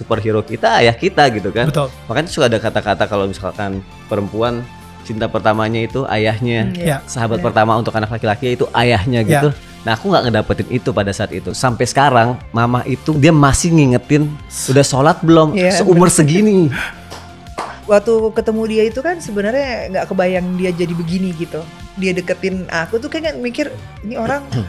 superhero kita ayah kita gitu kan. Betul. Makanya suka ada kata-kata kalau misalkan perempuan cinta pertamanya itu ayahnya, hmm, yeah. Ya. sahabat yeah. pertama untuk anak laki-laki itu ayahnya ya. gitu. Nah aku nggak ngedapetin itu pada saat itu. Sampai sekarang mama itu dia masih ngingetin udah sholat belum yeah, iya, seumur bener. segini. Waktu ketemu dia itu kan sebenarnya nggak kebayang dia jadi begini gitu. Dia deketin aku tuh kayaknya mikir ini orang.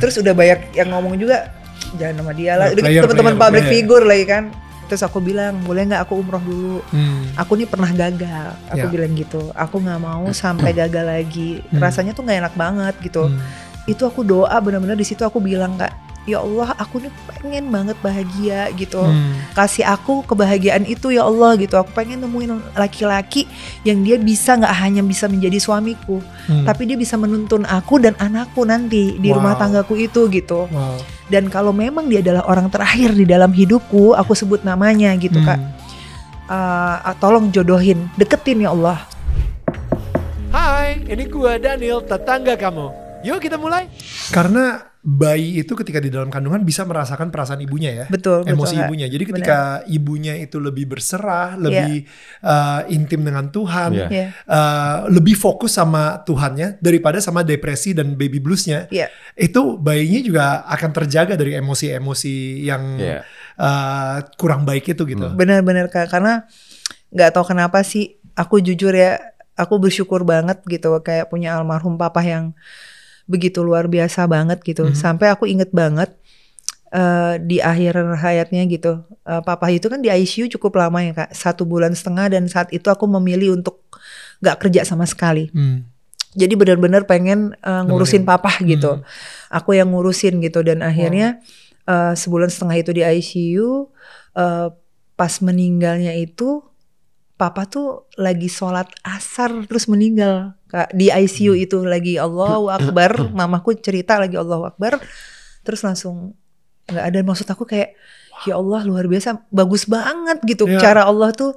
Terus udah banyak yang ngomong juga jangan sama dia lah. Nah, gitu teman-teman public player. figure lagi kan. Terus aku bilang, boleh nggak aku umroh dulu? Hmm. Aku nih pernah gagal. Aku ya. bilang gitu. Aku nggak mau sampai gagal lagi. Hmm. Rasanya tuh nggak enak banget gitu. Hmm. Itu aku doa benar-benar di situ aku bilang kak, ya Allah aku nih pengen banget bahagia gitu hmm. kasih aku kebahagiaan itu ya Allah gitu aku pengen nemuin laki-laki yang dia bisa nggak hanya bisa menjadi suamiku hmm. tapi dia bisa menuntun aku dan anakku nanti di wow. rumah tanggaku itu gitu wow. dan kalau memang dia adalah orang terakhir di dalam hidupku aku sebut namanya gitu hmm. kak uh, tolong jodohin deketin ya Allah Hai, ini gua Daniel, tetangga kamu. Yuk kita mulai. Karena bayi itu ketika di dalam kandungan bisa merasakan perasaan ibunya ya, betul, emosi betul, ibunya. Jadi ketika bener. ibunya itu lebih berserah, iya. lebih yeah. uh, intim dengan Tuhan, yeah. Iya. Iya. uh, lebih fokus sama Tuhannya daripada sama depresi dan baby bluesnya, yeah. itu bayinya juga akan terjaga dari emosi-emosi yang yeah. uh, kurang baik itu gitu. Benar-benar kak, karena nggak tahu kenapa sih, aku jujur ya, aku bersyukur banget gitu kayak punya almarhum papa yang begitu luar biasa banget gitu. Mm -hmm. Sampai aku inget banget uh, di akhir hayatnya gitu. Uh, papa itu kan di ICU cukup lama ya kak, satu bulan setengah dan saat itu aku memilih untuk gak kerja sama sekali. Mm. Jadi benar-benar pengen uh, ngurusin papa gitu. Mm. Aku yang ngurusin gitu dan akhirnya wow. uh, sebulan setengah itu di ICU. Uh, pas meninggalnya itu papa tuh lagi sholat asar terus meninggal di ICU hmm. itu lagi Allahu hmm. Akbar, hmm. mamaku cerita lagi Allahu Akbar, terus langsung nggak ada maksud aku kayak ya Allah luar biasa bagus banget gitu ya. cara Allah tuh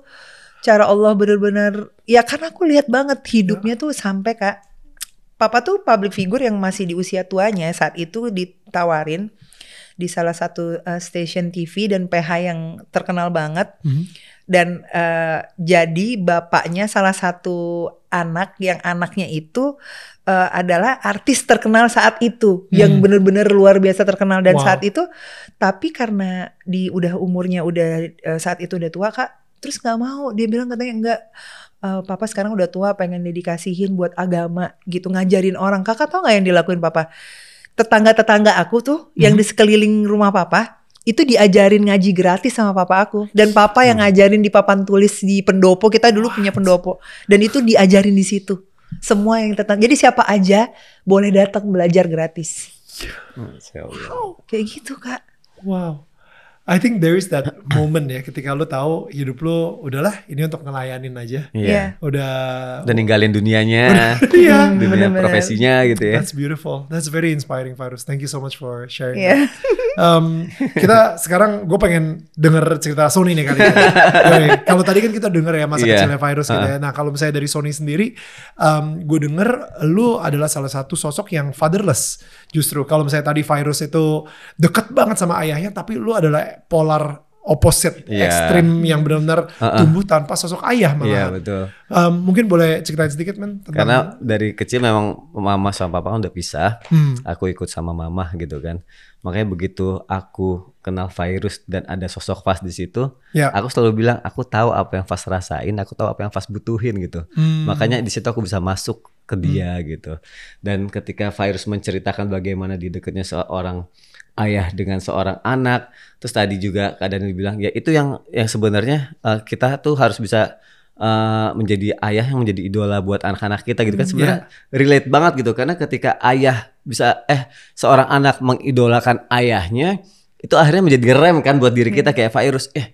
cara Allah benar-benar ya karena aku lihat banget hidupnya ya. tuh sampai kak papa tuh public figure yang masih di usia tuanya saat itu ditawarin di salah satu uh, eh, station TV dan PH yang terkenal banget. Mm-hmm. Dan uh, jadi bapaknya salah satu anak yang anaknya itu uh, adalah artis terkenal saat itu hmm. yang benar-benar luar biasa terkenal dan wow. saat itu tapi karena di udah umurnya udah uh, saat itu udah tua kak terus nggak mau dia bilang katanya enggak uh, papa sekarang udah tua pengen dedikasihin buat agama gitu ngajarin orang kakak tau nggak yang dilakuin papa tetangga-tetangga aku tuh hmm. yang di sekeliling rumah papa itu diajarin ngaji gratis sama papa aku dan papa yang hmm. ngajarin di papan tulis di pendopo kita dulu punya pendopo dan itu diajarin di situ semua yang tetangga jadi siapa aja boleh datang belajar gratis hmm, wow. kayak gitu kak wow I think there is that moment ya ketika lu tahu hidup lu udahlah ini untuk ngelayanin aja. Iya. Yeah. Udah dan ninggalin dunianya. Iya. dunia bener -bener. profesinya gitu ya. That's beautiful. That's very inspiring Virus. Thank you so much for sharing. Yeah. um, kita sekarang gue pengen denger cerita Sony nih kali ya. kalau tadi kan kita denger ya masa yeah. kecilnya virus uh. ya. Ah. Nah kalau misalnya dari Sony sendiri, um, gue denger lu adalah salah satu sosok yang fatherless. Justru kalau misalnya tadi virus itu deket banget sama ayahnya, tapi lu adalah polar opposite yeah. ekstrim yang benar-benar uh-uh. tumbuh tanpa sosok ayah malah. yeah, betul. Um, mungkin boleh ceritain sedikit men tentang Karena dari kecil memang mama sama papa kan udah pisah. Hmm. Aku ikut sama mama gitu kan. Makanya begitu aku kenal virus dan ada sosok Fas di situ, ya. aku selalu bilang aku tahu apa yang Fas rasain, aku tahu apa yang Fas butuhin gitu. Hmm. Makanya di situ aku bisa masuk ke hmm. dia hmm. gitu. Dan ketika virus menceritakan bagaimana di dekatnya seorang ayah dengan seorang anak, terus tadi juga keadaan dibilang ya itu yang yang sebenarnya uh, kita tuh harus bisa uh, menjadi ayah yang menjadi idola buat anak-anak kita gitu kan hmm, sebenarnya yeah. relate banget gitu karena ketika ayah bisa eh seorang anak mengidolakan ayahnya itu akhirnya menjadi rem kan buat diri kita hmm. kayak virus eh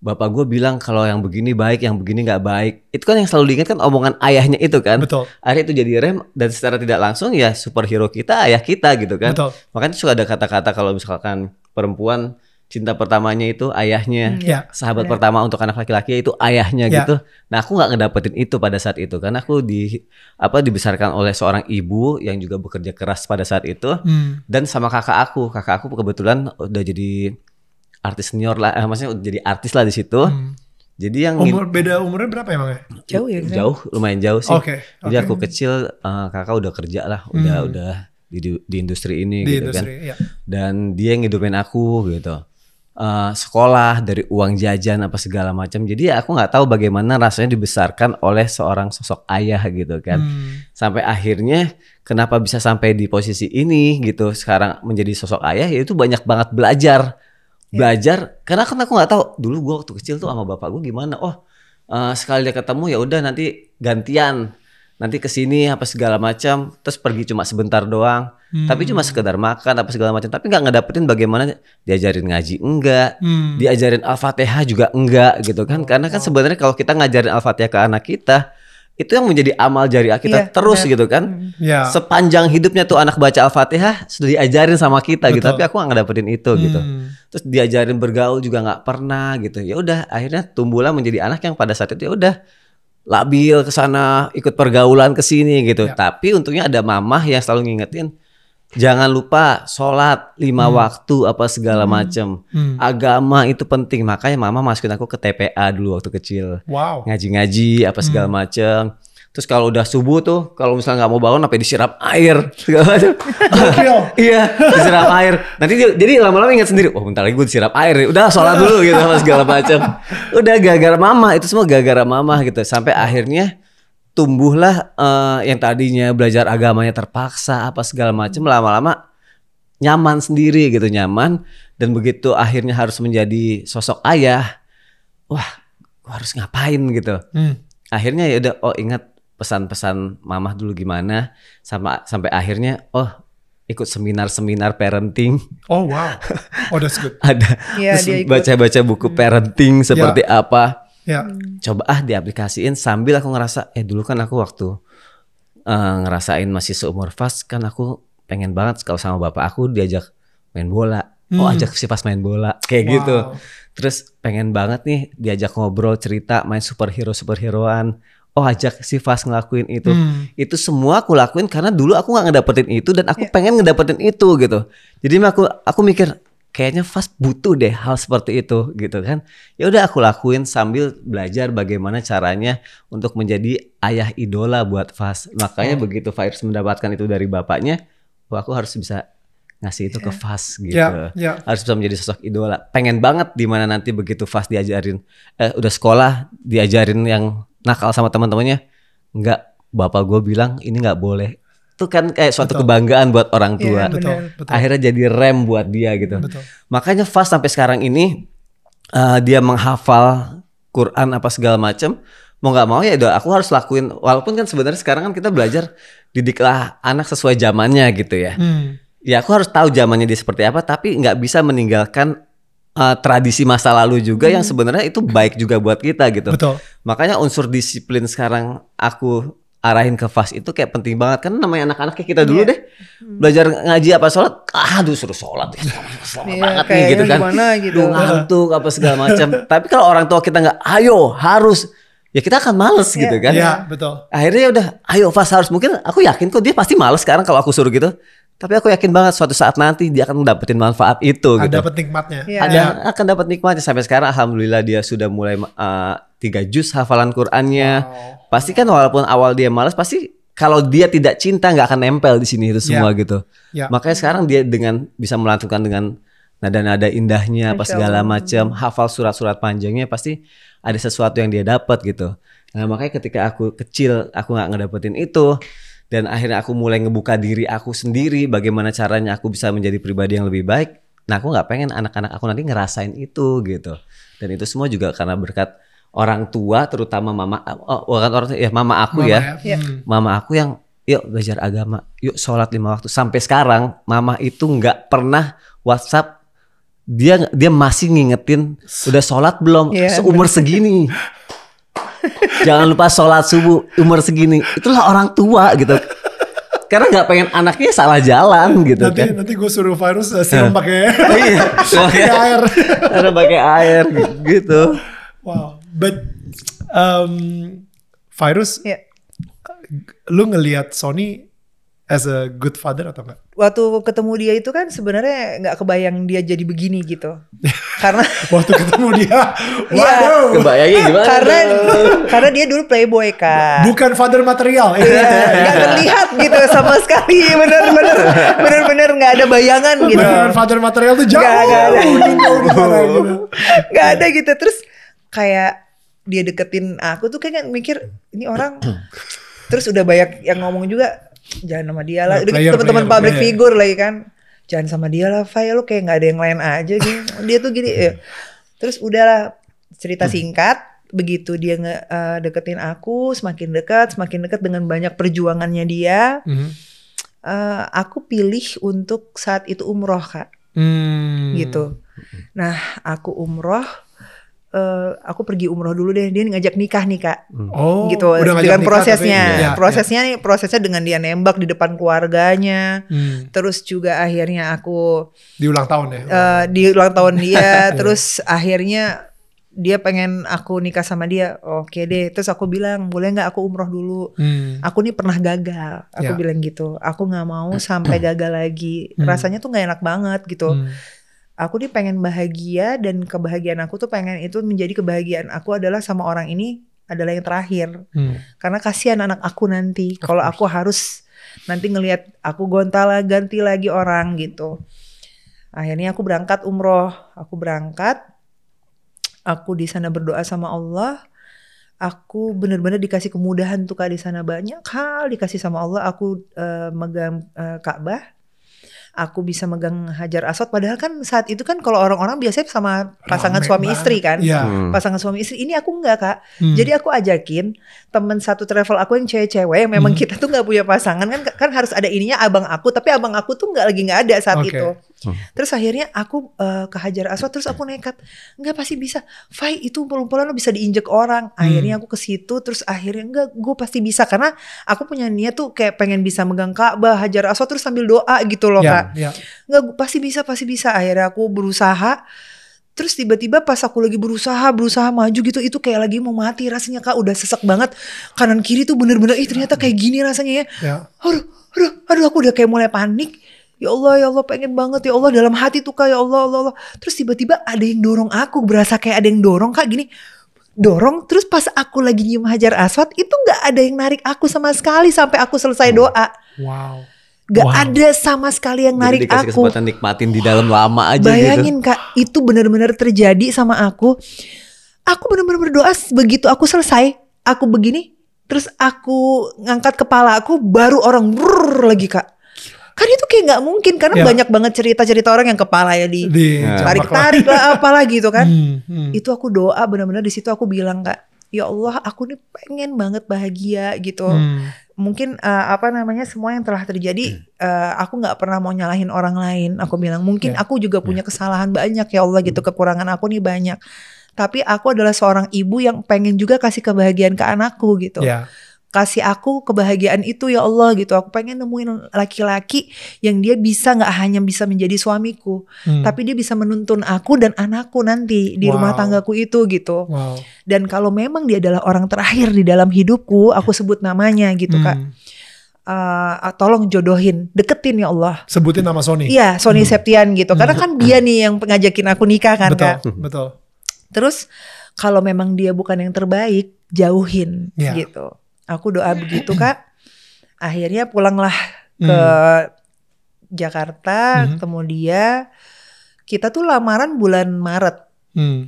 bapak gue bilang kalau yang begini baik yang begini nggak baik itu kan yang selalu diingat kan omongan ayahnya itu kan betul akhirnya itu jadi rem dan secara tidak langsung ya superhero kita ayah kita gitu kan betul makanya suka ada kata-kata kalau misalkan perempuan cinta pertamanya itu ayahnya, hmm, ya. sahabat pertama untuk anak laki-laki itu ayahnya ya. gitu. Nah aku nggak ngedapetin itu pada saat itu karena aku di apa dibesarkan oleh seorang ibu yang juga bekerja keras pada saat itu hmm. dan sama kakak aku, kakak aku kebetulan udah jadi artis senior lah, eh, maksudnya udah jadi artis lah di situ. Hmm. Jadi yang umur beda umurnya berapa emang ya? Jauh ya? Kan? Jauh, lumayan jauh sih. Oke. Okay, okay. Jadi aku kecil uh, kakak udah kerja lah, udah hmm. udah di di industri ini di gitu kan. industri, kan. Ya. Dan dia yang ngidupin aku gitu uh, sekolah, dari uang jajan apa segala macam. Jadi ya aku nggak tahu bagaimana rasanya dibesarkan oleh seorang sosok ayah gitu kan. Hmm. Sampai akhirnya kenapa bisa sampai di posisi ini gitu sekarang menjadi sosok ayah ya itu banyak banget belajar. Ya. Belajar yeah. karena kan aku nggak tahu dulu gua waktu kecil tuh sama bapak gua gimana. Oh, uh, sekali dia ketemu ya udah nanti gantian nanti ke sini apa segala macam terus pergi cuma sebentar doang hmm. tapi cuma sekedar makan apa segala macam tapi nggak ngedapetin bagaimana diajarin ngaji enggak hmm. diajarin al-fatihah juga enggak gitu kan oh, karena kan oh. sebenarnya kalau kita ngajarin al-fatihah ke anak kita itu yang menjadi amal jariah kita yeah, terus yeah. gitu kan hmm. yeah. sepanjang hidupnya tuh anak baca al-fatihah sudah diajarin sama kita gitu. Betul. gitu tapi aku nggak dapetin itu gitu. hmm. gitu terus diajarin bergaul juga nggak pernah gitu ya udah akhirnya tumbuhlah menjadi anak yang pada saat itu ya udah labil ke sana, ikut pergaulan ke sini gitu. Ya. Tapi untungnya ada mamah yang selalu ngingetin jangan lupa sholat lima hmm. waktu apa segala hmm. macem. Hmm. Agama itu penting makanya mama masukin aku ke TPA dulu waktu kecil. Wow. Ngaji-ngaji apa segala hmm. macem. Terus kalau udah subuh tuh, kalau misalnya nggak mau bangun, apa ya, disiram air segala macam. iya, disiram air. Nanti dia, jadi lama-lama ingat sendiri, oh bentar lagi gue disiram air. Udah sholat dulu gitu sama segala macam. Udah gara-gara mama, itu semua gara-gara mama gitu. Sampai akhirnya tumbuhlah uh, yang tadinya belajar agamanya terpaksa apa segala macam lama-lama nyaman sendiri gitu nyaman dan begitu akhirnya harus menjadi sosok ayah wah gue harus ngapain gitu hmm. akhirnya ya udah oh ingat pesan-pesan mamah dulu gimana sama sampai akhirnya oh ikut seminar-seminar parenting. Oh wow, oh that's good. Ada baca iya, terus baca-baca buku hmm. parenting ya. seperti yeah. apa. Yeah. Hmm. Coba ah diaplikasiin sambil aku ngerasa eh dulu kan aku waktu uh, ngerasain masih seumur fast kan aku pengen banget kalau sama bapak aku diajak main bola. Oh hmm. ajak si pas main bola kayak wow. gitu. Terus pengen banget nih diajak ngobrol cerita main superhero superheroan oh ajak si Fas ngelakuin itu. Hmm. Itu semua aku lakuin karena dulu aku nggak ngedapetin itu dan aku yeah. pengen ngedapetin itu gitu. Jadi aku aku mikir kayaknya Fas butuh deh hal seperti itu gitu kan. Ya udah aku lakuin sambil belajar bagaimana caranya untuk menjadi ayah idola buat Fas. Makanya ya. begitu Fas mendapatkan itu dari bapaknya, oh, aku harus bisa ngasih itu ke ya. Fas ya, gitu. Yeah, yeah. Harus bisa menjadi sosok idola. Pengen banget dimana nanti begitu Fas diajarin, eh, udah sekolah diajarin yang nakal sama teman-temannya nggak bapak gue bilang ini nggak boleh itu kan kayak suatu betul. kebanggaan buat orang iya, tua. yeah, betul, betul. Akhirnya jadi rem buat dia gitu. Betul. Makanya Fas sampai sekarang ini uh, dia menghafal Quran apa segala macam. Mau nggak mau ya udah aku harus lakuin. Walaupun kan sebenarnya sekarang kan kita belajar didiklah anak sesuai zamannya gitu ya. Hmm. Ya aku harus tahu zamannya dia seperti apa, tapi nggak bisa meninggalkan uh, tradisi masa lalu juga hmm. yang sebenarnya itu baik juga buat kita gitu. Betul. Makanya unsur disiplin sekarang aku arahin ke fast itu kayak penting banget kan namanya anak-anak kayak kita dulu yeah. deh hmm. belajar ngaji apa sholat aduh suruh sholat ya sholat yeah, banget nih gitu kan gitu. Iya. ngantuk apa segala macam tapi kalau orang tua kita nggak ayo harus ya kita akan males yeah. gitu kan yeah, betul akhirnya ya udah ayo fast harus mungkin aku yakin kok dia pasti males sekarang kalau aku suruh gitu tapi aku yakin banget suatu saat nanti dia akan mendapatkan manfaat itu. Ada gitu. dapat nikmatnya. Ya. Ada iya. akan dapat nikmatnya sampai sekarang. Alhamdulillah dia sudah mulai eh, tiga uh, juz hafalan Qurannya. Wow. Pasti kan walaupun awal dia malas, pasti kalau dia tidak cinta nggak akan nempel di sini itu semua ya. gitu. Ya. Makanya sekarang dia dengan bisa melantunkan dengan nada-nada indahnya, apa segala macam, hafal surat-surat panjangnya pasti ada sesuatu yang dia dapat gitu. Nah makanya ketika aku kecil aku nggak ngedapetin itu dan akhirnya aku mulai ngebuka diri aku sendiri bagaimana caranya aku bisa menjadi pribadi yang lebih baik nah aku nggak pengen anak-anak aku nanti ngerasain itu gitu dan itu semua juga karena berkat orang tua terutama mama oh, bukan oh, orang ya mama aku mama, ya, ya. ya. Hmm. mama aku yang yuk belajar agama, yuk sholat lima waktu. Sampai sekarang mama itu nggak pernah WhatsApp dia dia masih ngingetin udah sholat belum yeah. seumur segini. Jangan lupa sholat subuh umur segini. Itulah orang tua gitu. Karena nggak pengen anaknya salah jalan gitu nanti, kan. Nanti gue suruh virus eh, siram pakai iya, pakai iya, air. Karena pakai air gitu. Wow, but um, virus, yeah. lu ngelihat Sony as a good father atau enggak? Waktu ketemu dia itu kan sebenarnya nggak kebayang dia jadi begini gitu. Karena waktu ketemu dia, iya. waduh. Kebayangnya gimana? Karena karena dia dulu playboy kan. Bukan father material. Iya, ya, ya, enggak ya. terlihat gitu sama sekali. Bener-bener bener-bener nggak ada bayangan gitu. Bener, father material tuh jauh. Enggak ada. gak gitu. ada gitu. Terus kayak dia deketin aku tuh kayak mikir ini orang terus udah banyak yang ngomong juga jangan sama dia lah. Nah, gitu Teman-teman public player. figure lagi kan. Jangan sama dia lah, Fai. Lu kayak nggak ada yang lain aja gitu. dia tuh gini. Ya. Terus udahlah cerita hmm. singkat. Begitu dia nge, uh, deketin aku, semakin dekat, semakin dekat dengan banyak perjuangannya dia. Hmm. Uh, aku pilih untuk saat itu umroh kak. Hmm. Gitu. Nah, aku umroh Eh, aku pergi umroh dulu deh dia ngajak nikah nih kak hmm. oh, gitu udah dengan prosesnya ya, ya. prosesnya ya. prosesnya dengan dia nembak di depan keluarganya hmm. terus juga akhirnya aku di ulang tahun ya uh, di ulang tahun dia ya. terus akhirnya dia pengen aku nikah sama dia oke deh terus aku bilang boleh nggak aku umroh dulu hmm. aku nih pernah gagal aku ya. bilang gitu aku nggak mau sampai gagal lagi hmm. rasanya tuh nggak enak banget gitu hmm aku nih pengen bahagia dan kebahagiaan aku tuh pengen itu menjadi kebahagiaan aku adalah sama orang ini adalah yang terakhir. Hmm. Karena kasihan anak aku nanti kalau aku harus nanti ngelihat aku gontala ganti lagi orang gitu. Akhirnya aku berangkat umroh, aku berangkat, aku di sana berdoa sama Allah. Aku bener-bener dikasih kemudahan tuh kak di sana banyak hal dikasih sama Allah. Aku uh, megang uh, Ka'bah aku bisa megang Hajar Aswad padahal kan saat itu kan kalau orang-orang biasanya sama pasangan Rame suami istri kan iya. hmm. pasangan suami istri ini aku enggak kak hmm. jadi aku ajakin temen satu travel aku yang cewek-cewek yang memang hmm. kita tuh nggak punya pasangan kan kan harus ada ininya abang aku tapi abang aku tuh nggak lagi nggak ada saat okay. itu Terus akhirnya aku uh, ke Hajar Aswad terus aku nekat. Enggak pasti bisa. Fai itu umpul-umpulan lo bisa diinjek orang. Hmm. Akhirnya aku ke situ terus akhirnya enggak gue pasti bisa karena aku punya niat tuh kayak pengen bisa megang Ka'bah Hajar Aswad terus sambil doa gitu loh, yeah, Kak. Enggak ya. gue pasti bisa, pasti bisa. Akhirnya aku berusaha Terus tiba-tiba pas aku lagi berusaha, berusaha maju gitu, itu kayak lagi mau mati rasanya kak, udah sesek banget. Kanan kiri tuh bener-bener, ih ternyata ya. kayak gini rasanya ya. ya. Aduh, aduh, aduh aku udah kayak mulai panik ya Allah ya Allah pengen banget ya Allah dalam hati tuh kayak ya Allah Allah, Allah. terus tiba-tiba ada yang dorong aku berasa kayak ada yang dorong kak gini dorong terus pas aku lagi nyium hajar aswad itu nggak ada yang narik aku sama sekali sampai aku selesai doa wow Gak wow. ada sama sekali yang narik Jadi aku. kesempatan nikmatin di dalam lama aja gitu. Bayangin gitu. kak, itu benar-benar terjadi sama aku. Aku benar-benar berdoa begitu aku selesai, aku begini, terus aku ngangkat kepala aku baru orang brrr lagi kak kan itu kayak nggak mungkin karena ya. banyak banget cerita-cerita orang yang kepala ya di, di nah. tarik-tarik lah apalah gitu kan hmm, hmm. itu aku doa benar-benar di situ aku bilang kak ya Allah aku nih pengen banget bahagia gitu hmm. mungkin uh, apa namanya semua yang telah terjadi hmm. uh, aku nggak pernah mau nyalahin orang lain aku bilang mungkin yeah. aku juga ya. punya kesalahan banyak ya Allah gitu hmm. kekurangan aku nih banyak tapi aku adalah seorang ibu yang pengen juga kasih kebahagiaan ke anakku gitu yeah kasih aku kebahagiaan itu ya Allah gitu. Aku pengen nemuin laki-laki yang dia bisa nggak hanya bisa menjadi suamiku, hmm. tapi dia bisa menuntun aku dan anakku nanti di wow. rumah tanggaku itu gitu. Wow. Dan kalau memang dia adalah orang terakhir di dalam hidupku, aku sebut namanya gitu hmm. kak. Uh, ah, tolong jodohin, deketin ya Allah. Sebutin nama Sony. Iya, Sony hmm. Septian gitu. Karena hmm. kan dia nih yang pengajakin aku nikah kan betul, Betul. Terus kalau memang dia bukan yang terbaik, jauhin yeah. gitu. Aku doa begitu kak. Akhirnya pulanglah hmm. ke hmm. Jakarta, hmm. ketemu dia. Kita tuh lamaran bulan Maret. Hmm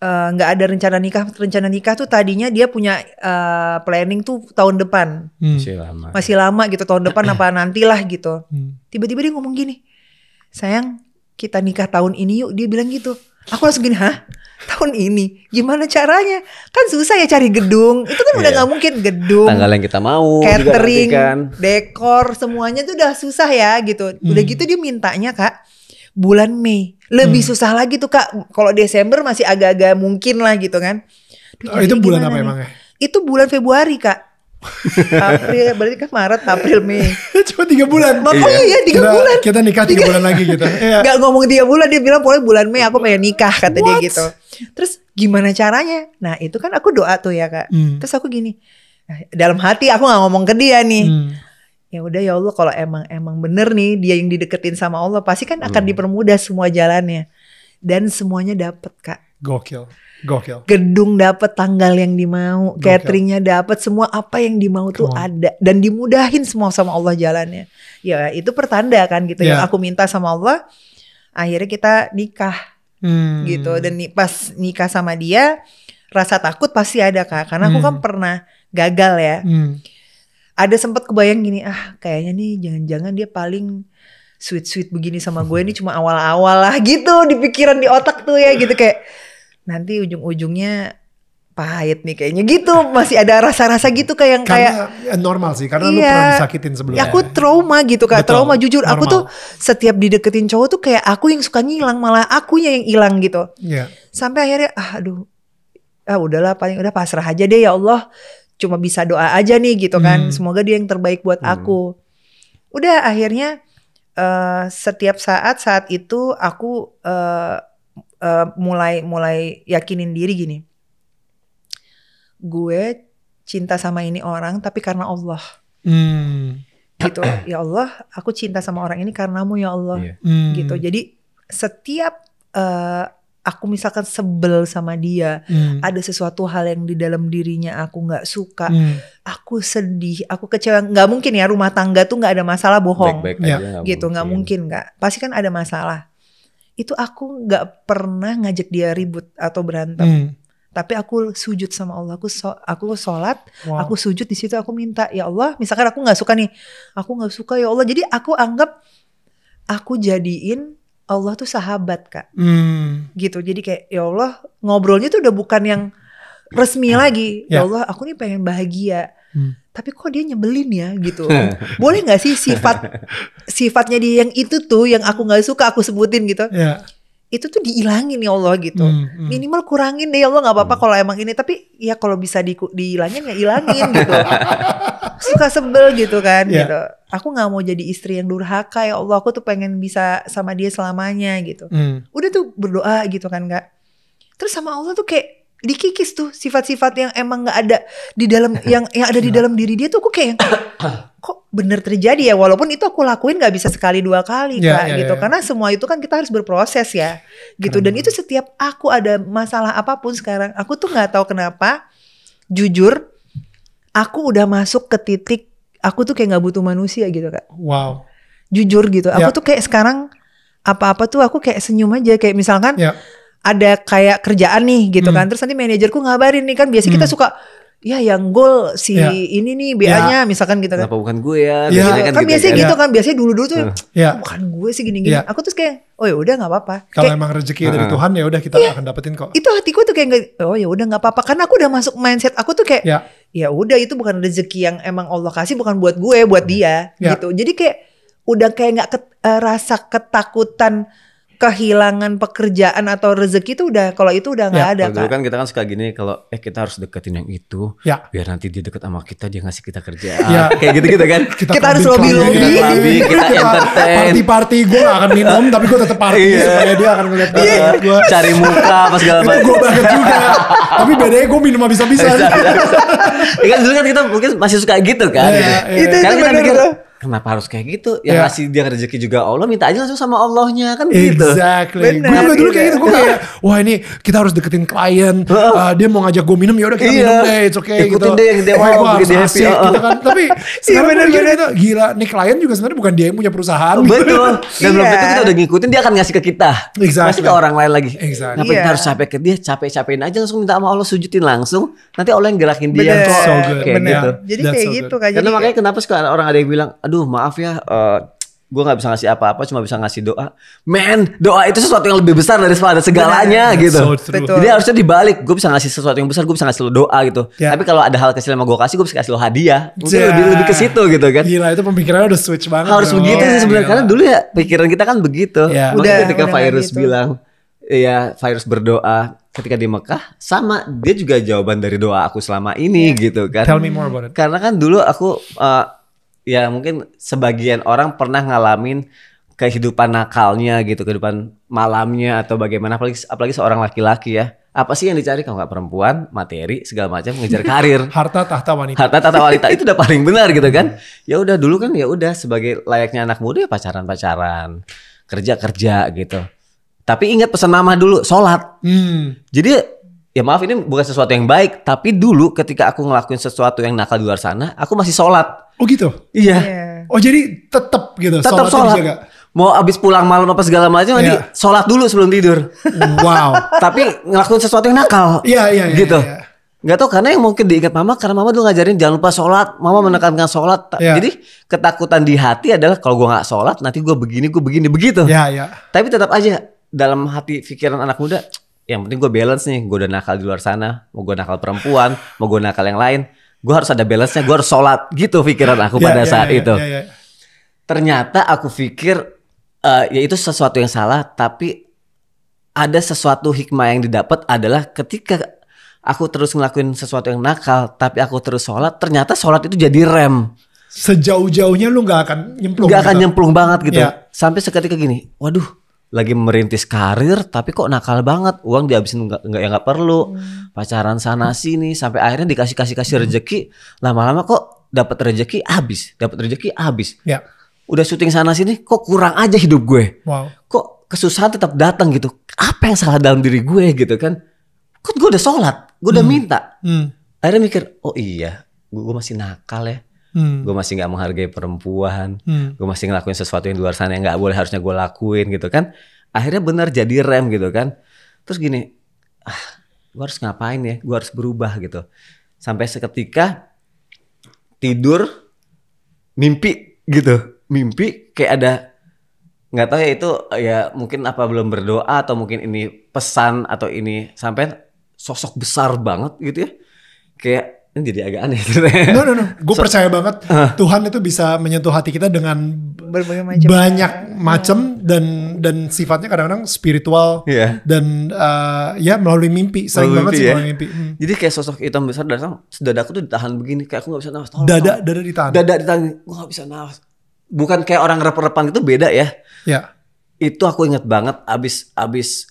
eh, nggak uh, ada rencana nikah rencana nikah tuh tadinya dia punya uh, planning tuh tahun depan hmm. masih lama masih lama gitu tahun depan apa nantilah gitu tiba hmm. tiba-tiba dia ngomong gini sayang kita nikah tahun ini yuk dia bilang gitu aku langsung gini hah tahun ini gimana caranya kan susah ya cari gedung itu kan udah iya. nggak mungkin gedung tanggal yang kita mau catering juga dekor semuanya tuh udah susah ya gitu hmm. udah gitu dia mintanya kak bulan Mei lebih hmm. susah lagi tuh kak kalau Desember masih agak-agak mungkin lah gitu kan oh, itu bulan apa emangnya itu bulan Februari kak April berarti kan Maret April Mei cuma tiga bulan oh iya, iya tiga kita, bulan kita nikah tiga bulan lagi gitu iya. Gak ngomong tiga bulan dia bilang pokoknya bulan Mei aku pengen nikah kata What? dia gitu terus gimana caranya nah itu kan aku doa tuh ya kak hmm. terus aku gini nah, dalam hati aku gak ngomong ke dia nih hmm. ya udah ya Allah kalau emang emang bener nih dia yang dideketin sama Allah pasti kan akan hmm. dipermudah semua jalannya dan semuanya dapet kak gokil Gokil. Gedung dapat tanggal yang dimau, Gokil. cateringnya dapat semua apa yang dimau tuh ada dan dimudahin semua sama Allah jalannya. Ya itu pertanda kan gitu yeah. yang aku minta sama Allah. Akhirnya kita nikah hmm. gitu dan pas nikah sama dia rasa takut pasti ada kak karena aku hmm. kan pernah gagal ya. Hmm. Ada sempat kebayang gini ah kayaknya nih jangan-jangan dia paling sweet sweet begini sama gue ini cuma awal-awal lah gitu di pikiran di otak tuh ya gitu kayak nanti ujung-ujungnya pahit nih kayaknya gitu masih ada rasa-rasa hmm. gitu kan, kayak yang kayak normal sih karena iya, lu pernah disakitin sebelumnya aku trauma gitu kak Betul, trauma jujur normal. aku tuh setiap dideketin cowok tuh kayak aku yang suka ngilang malah akunya yang hilang gitu yeah. sampai akhirnya ah aduh ah udahlah paling udah pasrah aja deh ya Allah cuma bisa doa aja nih gitu kan hmm. semoga dia yang terbaik buat hmm. aku udah akhirnya uh, setiap saat saat itu aku uh, Eh, mulai mulai yakinin diri gini. Gue cinta sama ini orang tapi karena Allah. Hmm. Gitu. Ya Allah, aku cinta sama orang ini karenamu ya Allah. Yeah. Hmm. Gitu. Jadi setiap uh, aku misalkan sebel sama dia, hmm. ada sesuatu hal yang di dalam dirinya aku nggak suka, hmm. aku sedih, aku kecewa. Nggak mungkin ya rumah tangga tuh nggak ada masalah bohong, Back -back aja, ya. gitu nggak mungkin nggak. Pasti kan ada masalah itu aku nggak pernah ngajak dia ribut atau berantem. Hmm. Tapi aku sujud sama Allah, aku so, aku sholat, wow. aku sujud di situ aku minta ya Allah, misalkan aku nggak suka nih, aku nggak suka ya Allah. Jadi aku anggap aku jadiin Allah tuh sahabat kak, hmm. gitu. Jadi kayak ya Allah ngobrolnya tuh udah bukan yang resmi hmm. lagi. Ya, ya Allah, aku nih pengen bahagia. Hmm. tapi kok dia nyebelin ya gitu boleh nggak sih sifat sifatnya dia yang itu tuh yang aku nggak suka aku sebutin gitu ya. itu tuh dihilangin ya Allah gitu hmm, hmm. minimal kurangin deh ya Allah nggak apa-apa hmm. kalau emang ini tapi ya kalau bisa di, dihilangin ya hilangin gitu suka sebel gitu kan ya. gitu aku nggak mau jadi istri yang durhaka ya Allah aku tuh pengen bisa sama dia selamanya gitu hmm. udah tuh berdoa gitu kan nggak terus sama Allah tuh kayak dikikis tuh sifat-sifat yang emang nggak ada di dalam yang yang ada di dalam diri dia tuh aku kayak kok bener terjadi ya walaupun itu aku lakuin nggak bisa sekali dua kali yeah, kak yeah, gitu yeah. Ya. karena semua itu kan kita harus berproses ya gitu Keren. dan itu setiap aku ada masalah apapun sekarang aku tuh nggak tahu kenapa jujur aku udah masuk ke titik aku tuh kayak nggak butuh manusia gitu kak wow jujur gitu aku yeah. tuh kayak sekarang apa-apa tuh aku kayak senyum aja kayak misalkan yeah ada kayak kerjaan nih gitu hmm. kan. Terus nanti manajerku ngabarin nih kan biasa hmm. kita suka ya yang goal si ya. ini nih BA-nya ya. misalkan gitu kan. Kenapa bukan gue ya? ya. kan, kan gitu, biasanya kan. gitu kan. Biasanya dulu-dulu tuh hmm. ya. bukan gue sih gini-gini. Ya. Aku terus kayak oh ya udah nggak apa-apa. Kalau kayak, emang rezeki dari Tuhan ya udah kita ya, akan dapetin kok. Itu hatiku tuh kayak oh ya udah nggak apa-apa karena aku udah masuk mindset aku tuh kayak ya, ya udah itu bukan rezeki yang emang Allah kasih bukan buat gue buat ya. dia ya. gitu. Jadi kayak udah kayak nggak ket, uh, eh, rasa ketakutan kehilangan pekerjaan atau rezeki itu udah kalau itu udah nggak ya, ada kalau kan. kan kita kan suka gini kalau eh kita harus deketin yang itu ya. biar nanti dia deket sama kita dia ngasih kita kerja. ya. kayak gitu gitu kan kita, kita harus lobby gitu. lobby kita, lobby, kita entertain party party gue gak akan minum tapi gue tetap party yeah. supaya dia akan ngeliat yeah. gue cari muka apa segala macam gue banget juga tapi bedanya gue minum habis habisan iya. Iya, kan dulu kan kita mungkin masih suka gitu kan Ya, ya, ya. itu, itu, kan kita mikir kenapa harus kayak gitu? Yang yeah. ngasih dia rezeki juga Allah, minta aja langsung sama Allahnya kan gitu. Exactly. Bener, gue juga dulu kayak gitu, gue iya. kayak wah ini kita harus deketin klien, uh, dia mau ngajak gue minum ya udah kita yeah. minum deh, it's okay Ikutin gitu. deh yang dia eh, mau, gue dia happy. Gitu kan. Tapi iya, sekarang bener, bener, bener. Gitu, gila, nih klien juga sebenarnya bukan dia yang punya perusahaan. Oh, betul. Dan belum tentu kita udah ngikutin, dia akan ngasih ke kita. Exactly. Masih ke orang lain lagi. Exactly. Ngapain iya. yeah. harus capek ke dia, capek capekin aja langsung minta sama Allah sujudin langsung. Nanti Allah yang gerakin dia. Bener. So good. Kayak gitu. Jadi kayak gitu kan. Karena makanya kenapa sih orang ada yang bilang, aduh maaf ya uh, eh, gue nggak bisa ngasih apa-apa cuma bisa ngasih doa man doa itu sesuatu yang lebih besar dari segalanya Benar. gitu so jadi harusnya dibalik gue bisa ngasih sesuatu yang besar gue bisa ngasih lo doa gitu yeah. tapi kalau ada hal kecil yang mau gue kasih gue bisa kasih lo hadiah Jadi iya. yeah. lebih lebih ke situ gitu kan gila itu pemikirannya udah switch banget harus bro. Ya. begitu sih iya, sebenarnya karena dulu ya pikiran kita kan begitu yeah. udah ketika virus gitu. bilang ya virus berdoa ketika di Mekah sama dia juga jawaban dari doa aku selama ini yeah. gitu kan tell me more about it karena kan dulu aku uh, ya mungkin sebagian orang pernah ngalamin kehidupan nakalnya gitu, kehidupan malamnya atau bagaimana apalagi apalagi seorang laki-laki ya. Apa sih yang dicari kalau nggak perempuan, materi, segala macam, ngejar karir, harta tahta wanita. Harta tahta wanita itu udah paling benar gitu kan. Iya. Ya udah dulu kan ya udah sebagai layaknya anak muda ya pacaran-pacaran, kerja-kerja gitu. Tapi ingat pesan mama dulu, sholat. Hmm. Jadi ya maaf ini bukan sesuatu yang baik tapi dulu ketika aku ngelakuin sesuatu yang nakal di luar sana aku masih sholat oh gitu iya yeah. oh jadi tetap gitu tetap sholat dijaga. mau abis pulang malam apa segala macam yeah. sholat dulu sebelum tidur wow tapi ngelakuin sesuatu yang nakal iya yeah, iya yeah, yeah, gitu yeah, yeah. Gak tau karena yang mungkin diingat mama karena mama dulu ngajarin jangan lupa sholat, mama hmm. menekankan sholat. Yeah. Jadi ketakutan di hati adalah kalau gua nggak sholat nanti gua begini, gue begini begitu. Yeah, yeah. Tapi tetap aja dalam hati pikiran anak muda yang penting gue balance nih gue udah nakal di luar sana mau gue nakal perempuan mau gue nakal yang lain gue harus ada balance nya gue harus sholat gitu pikiran aku ya, pada yeah, saat yeah, itu yeah, yeah. ternyata aku pikir uh, ya itu sesuatu yang salah tapi ada sesuatu hikmah yang didapat adalah ketika aku terus ngelakuin sesuatu yang nakal tapi aku terus sholat ternyata sholat itu jadi rem sejauh-jauhnya lu nggak akan nyemplung nggak akan gitu. nyemplung banget gitu yeah. sampai seketika gini waduh lagi merintis karir tapi kok nakal banget uang dihabisin nggak nggak yang nggak perlu hmm. pacaran sana sini sampai akhirnya dikasih kasih kasih hmm. rezeki lama-lama kok dapat rezeki habis dapat rezeki habis ya. udah syuting sana sini kok kurang aja hidup gue wow. kok kesusahan tetap datang gitu apa yang salah dalam diri gue gitu kan kok gue udah sholat gue udah hmm. minta hmm. akhirnya mikir oh iya gue masih nakal ya hmm. gue masih nggak menghargai perempuan hmm. gue masih ngelakuin sesuatu yang di luar sana yang nggak boleh harusnya gue lakuin gitu kan akhirnya benar jadi rem gitu kan terus gini ah gue harus ngapain ya gue harus berubah gitu sampai seketika tidur mimpi gitu mimpi kayak ada nggak tahu ya itu ya mungkin apa belum berdoa atau mungkin ini pesan atau ini sampai sosok besar banget gitu ya kayak ini jadi agak aneh sebenarnya. No no no, gue so, percaya banget uh, Tuhan itu bisa menyentuh hati kita dengan macam banyak macam dan dan sifatnya kadang-kadang spiritual yeah. dan uh, ya melalui mimpi, sering melalui banget mimpi, sih ya? melalui mimpi. Hmm. Jadi kayak sosok hitam besar datang, dadaku tuh ditahan begini, kayak aku gak bisa nafas. Tolong, dada tolong. dada ditahan. Dada ditahan, gue gak bisa nafas. Bukan kayak orang rep-repan itu beda ya. Ya. Yeah. Itu aku inget banget abis abis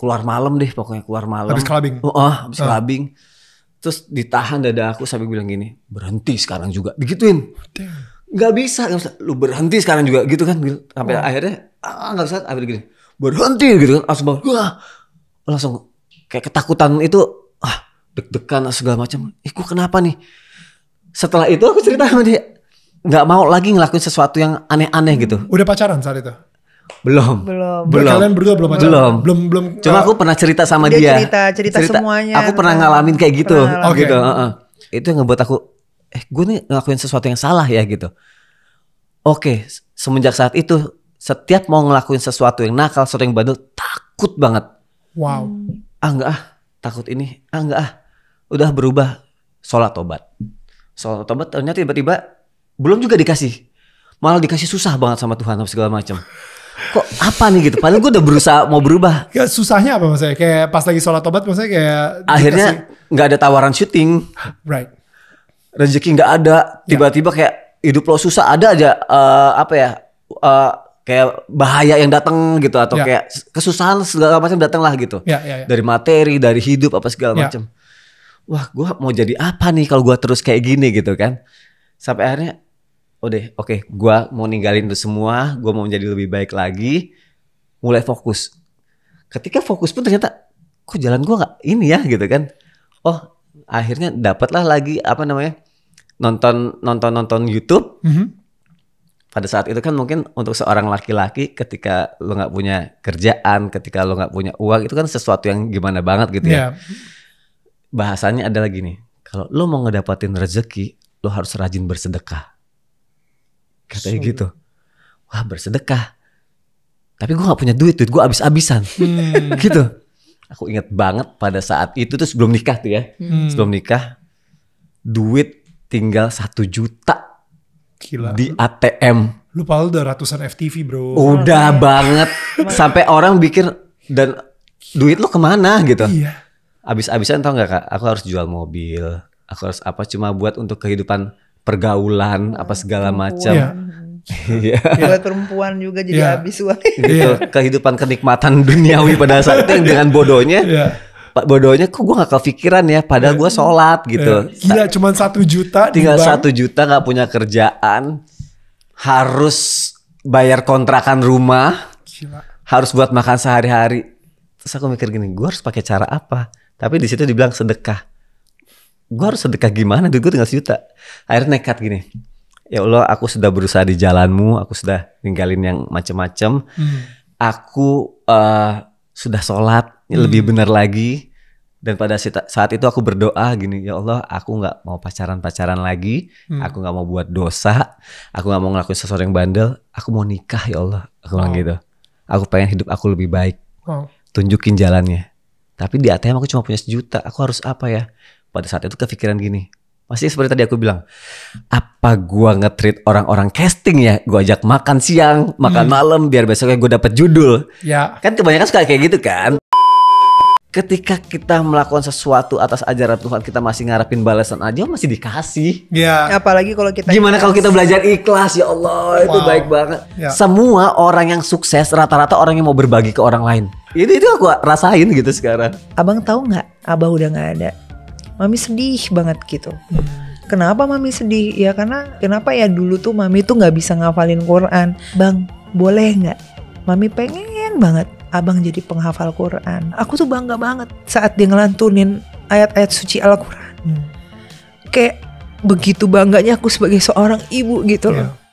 keluar malam deh pokoknya keluar malam. Abis kelabing Oh, oh abis uh. kelabing terus ditahan dada aku sampai bilang gini berhenti sekarang juga begituin nggak bisa lu berhenti sekarang juga gitu kan gitu. sampai oh. akhirnya ah nggak bisa akhirnya gini berhenti gitu kan langsung bangun wah langsung kayak ketakutan itu ah deg-degan segala macam ikut kenapa nih setelah itu aku cerita sama dia nggak mau lagi ngelakuin sesuatu yang aneh-aneh gitu udah pacaran saat itu belum. Belum. Belum. Kalian berdua belum pacaran? Belum. Belum belum. Cuma eh, aku pernah cerita sama dia. dia. Cerita, cerita, cerita semuanya. Aku pernah ngalamin kayak gitu. Ngalamin. Okay. Gitu, uh -uh. Itu yang ngebuat aku eh gue nih ngelakuin sesuatu yang salah ya gitu. Oke, semenjak saat itu setiap mau ngelakuin sesuatu yang nakal, sesuatu yang bandel, takut banget. Wow. Hmm. Ah enggak ah, takut ini. Ah enggak ah. Udah berubah sholat tobat. Sholat tobat ternyata tiba-tiba belum juga dikasih. Malah dikasih susah banget sama Tuhan segala macam kok apa nih gitu padahal gue udah berusaha mau berubah Gak ya, susahnya apa maksudnya kayak pas lagi sholat tobat maksudnya kayak akhirnya nggak ada tawaran syuting right rezeki nggak ada tiba-tiba kayak hidup lo susah ada aja uh, apa ya uh, kayak bahaya yang datang gitu atau yeah. kayak kesusahan segala macam datang lah gitu yeah, yeah, yeah. dari materi dari hidup apa segala yeah. macam wah gue mau jadi apa nih kalau gue terus kayak gini gitu kan sampai akhirnya oh oke okay, gue mau ninggalin itu semua gue mau menjadi lebih baik lagi mulai fokus ketika fokus pun ternyata kok jalan gue nggak ini ya gitu kan oh akhirnya dapatlah lagi apa namanya nonton nonton nonton YouTube mm -hmm. pada saat itu kan mungkin untuk seorang laki-laki ketika lo nggak punya kerjaan ketika lo nggak punya uang itu kan sesuatu yang gimana banget gitu yeah. ya iya. bahasanya adalah gini kalau lo mau ngedapatin rezeki lo harus rajin bersedekah katanya gitu wah bersedekah tapi gue gak punya duit duit gue abis-abisan hmm. gitu aku inget banget pada saat itu tuh sebelum nikah tuh ya hmm. sebelum nikah duit tinggal satu juta Gila. di ATM lu pahal udah ratusan FTV bro udah oh, banget sampai orang pikir dan duit lu kemana gitu iya. abis-abisan tau gak kak aku harus jual mobil aku harus apa cuma buat untuk kehidupan pergaulan apa segala macam. Iya. Yeah. Buat perempuan juga jadi yeah. habis uang. gitu, iya. kehidupan kenikmatan duniawi pada saat itu yang dengan bodohnya. Yeah. Pak bodohnya kok gue gak kepikiran ya padahal yeah. gue iya. sholat gitu. Yeah. cuma cuman satu juta. Tinggal satu juta gak punya kerjaan. Harus bayar kontrakan rumah. Gila. Harus buat makan sehari-hari. Terus aku mikir gini gue harus pakai cara apa. Tapi di situ dibilang sedekah gue harus sedekah gimana duit gue tinggal sejuta akhirnya nekat gini ya Allah aku sudah berusaha di jalanmu aku sudah ninggalin yang macem-macem hmm. aku uh, sudah sholat ya hmm. lebih benar lagi dan pada saat itu aku berdoa gini ya Allah aku nggak mau pacaran pacaran lagi hmm. aku nggak mau buat dosa aku nggak mau ngelakuin sesuatu yang bandel aku mau nikah ya Allah aku bilang gitu aku pengen hidup aku lebih baik oh. tunjukin jalannya tapi di ATM aku cuma punya sejuta aku harus apa ya pada saat itu kepikiran gini pasti seperti tadi aku bilang apa gua ngetrit orang-orang casting ya gua ajak makan siang makan hmm. malam biar besoknya gua dapat judul ya. kan kebanyakan suka kayak gitu kan ketika kita melakukan sesuatu atas ajaran Tuhan kita masih ngarepin balasan aja masih dikasih ya apalagi kalau kita gimana ikhlas. kalau kita belajar ikhlas ya Allah wow. itu baik banget ya. semua orang yang sukses rata-rata orang yang mau berbagi ke orang lain Ini itu aku rasain gitu sekarang abang tahu nggak abah udah nggak ada mami sedih banget gitu hmm. kenapa mami sedih ya karena kenapa ya dulu tuh mami tuh nggak bisa ngafalin Quran bang boleh nggak mami pengen banget abang jadi penghafal Quran aku tuh bangga banget saat dia ngelantunin ayat-ayat suci Al-Quran hmm. kayak begitu bangganya aku sebagai seorang ibu gitu loh yeah